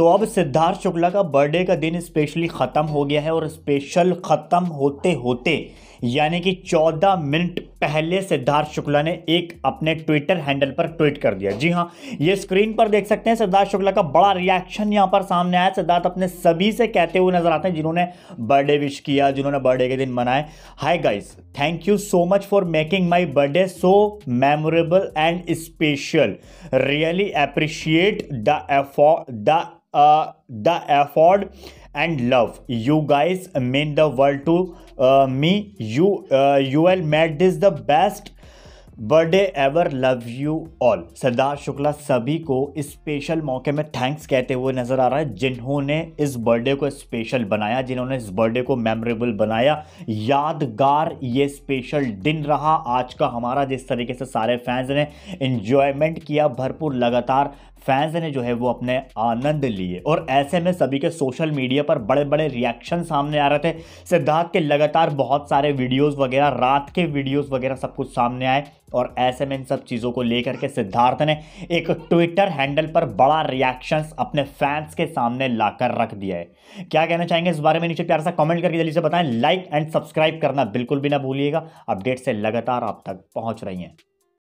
तो अब सिद्धार्थ शुक्ला का बर्थडे का दिन स्पेशली ख़त्म हो गया है और स्पेशल ख़त्म होते होते यानी कि 14 मिनट पहले सिद्धार्थ शुक्ला ने एक अपने ट्विटर हैंडल पर ट्वीट कर दिया जी हाँ ये स्क्रीन पर देख सकते हैं सिद्धार्थ शुक्ला का बड़ा रिएक्शन यहाँ पर सामने आया सिद्धार्थ अपने सभी से कहते हुए नजर आते हैं जिन्होंने बर्थडे विश किया जिन्होंने बर्थडे के दिन मनाए hi guys thank you so much for making my birthday so memorable and special really appreciate the the the effort and love you guys guys the world to me you you all made is the best birthday ever love you all Sardar Shukla सभी को इस special मौके में thanks कहते हुए नज़र आ रहा है जिन्होंने इस बर्थडे को स्पेशल बनाया जिन्होंने इस बर्थडे को मेमोरेबल बनाया यादगार ये स्पेशल दिन रहा आज का हमारा जिस तरीके से सारे फैंस ने इन्जॉयमेंट किया भरपूर लगातार फैंस ने जो है वो अपने आनंद लिए और ऐसे में सभी के सोशल मीडिया पर बड़े बड़े रिएक्शन सामने आ रहे थे सिद्धार्थ के लगातार बहुत सारे वीडियोस वगैरह रात के वीडियोस वगैरह सब कुछ सामने आए और ऐसे में इन सब चीज़ों को लेकर के सिद्धार्थ ने एक ट्विटर हैंडल पर बड़ा रिएक्शंस अपने फैंस के सामने लाकर रख दिया है क्या कहना चाहेंगे इस बारे में नीचे प्यार सा कमेंट करके जल्दी से बताएं लाइक एंड सब्सक्राइब करना बिल्कुल भी ना भूलिएगा अपडेट से लगातार आप तक पहुंच रही हैं